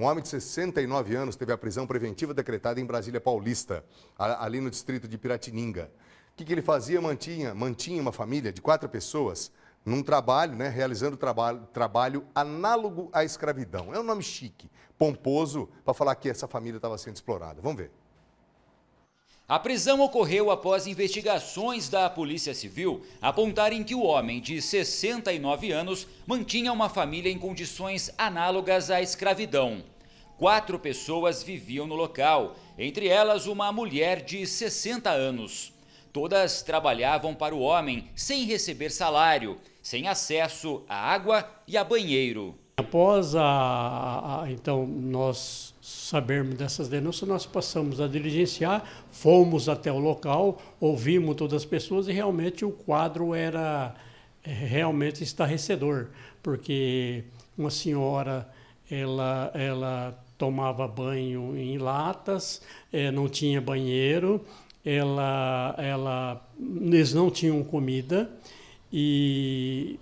Um homem de 69 anos teve a prisão preventiva decretada em Brasília Paulista, ali no distrito de Piratininga. O que, que ele fazia? Mantinha, mantinha uma família de quatro pessoas num trabalho, né, realizando trabalho, trabalho análogo à escravidão. É um nome chique, pomposo, para falar que essa família estava sendo explorada. Vamos ver. A prisão ocorreu após investigações da Polícia Civil apontarem que o homem de 69 anos mantinha uma família em condições análogas à escravidão. Quatro pessoas viviam no local, entre elas uma mulher de 60 anos. Todas trabalhavam para o homem sem receber salário, sem acesso a água e a banheiro. Após a, a, então nós sabermos dessas denúncias, nós passamos a diligenciar, fomos até o local, ouvimos todas as pessoas e realmente o quadro era é, realmente estarrecedor, porque uma senhora ela ela tomava banho em latas, é, não tinha banheiro, ela ela eles não tinham comida e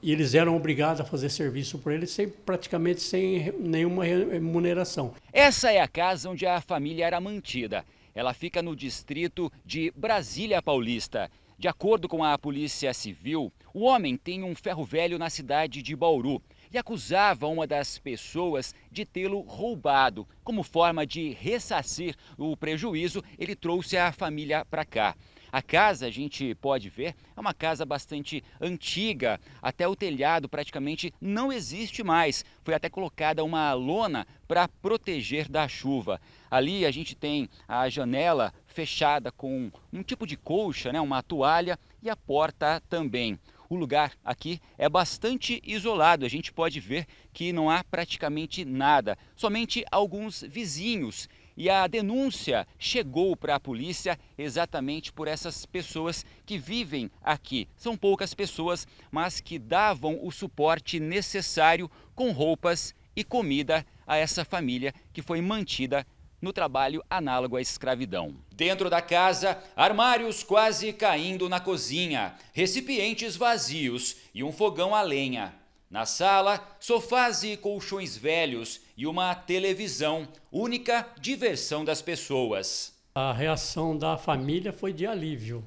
e eles eram obrigados a fazer serviço por ele sem, praticamente sem nenhuma remuneração. Essa é a casa onde a família era mantida. Ela fica no distrito de Brasília Paulista. De acordo com a Polícia Civil, o homem tem um ferro velho na cidade de Bauru e acusava uma das pessoas de tê-lo roubado. Como forma de ressarcir o prejuízo, ele trouxe a família para cá. A casa, a gente pode ver, é uma casa bastante antiga, até o telhado praticamente não existe mais. Foi até colocada uma lona para proteger da chuva. Ali a gente tem a janela fechada com um tipo de colcha, né, uma toalha e a porta também. O lugar aqui é bastante isolado, a gente pode ver que não há praticamente nada, somente alguns vizinhos e a denúncia chegou para a polícia exatamente por essas pessoas que vivem aqui. São poucas pessoas, mas que davam o suporte necessário com roupas e comida a essa família que foi mantida no trabalho análogo à escravidão. Dentro da casa, armários quase caindo na cozinha, recipientes vazios e um fogão a lenha. Na sala, sofás e colchões velhos e uma televisão, única diversão das pessoas. A reação da família foi de alívio,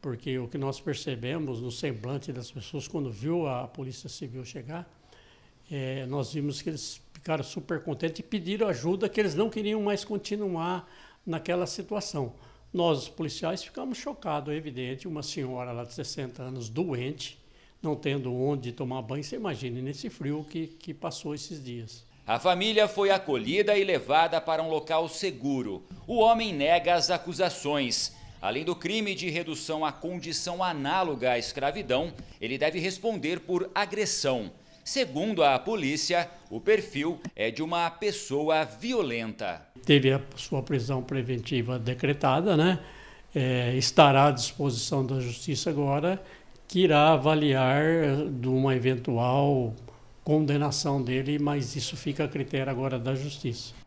porque o que nós percebemos no semblante das pessoas quando viu a Polícia Civil chegar, é, nós vimos que eles ficaram super contentes e pediram ajuda, que eles não queriam mais continuar naquela situação. Nós, policiais, ficamos chocados, é evidente, uma senhora lá de 60 anos, doente, não tendo onde tomar banho, você imagina nesse frio que, que passou esses dias. A família foi acolhida e levada para um local seguro. O homem nega as acusações. Além do crime de redução à condição análoga à escravidão, ele deve responder por agressão. Segundo a polícia, o perfil é de uma pessoa violenta. Teve a sua prisão preventiva decretada, né? É, estará à disposição da justiça agora que irá avaliar eh, de uma eventual condenação dele, mas isso fica a critério agora da justiça.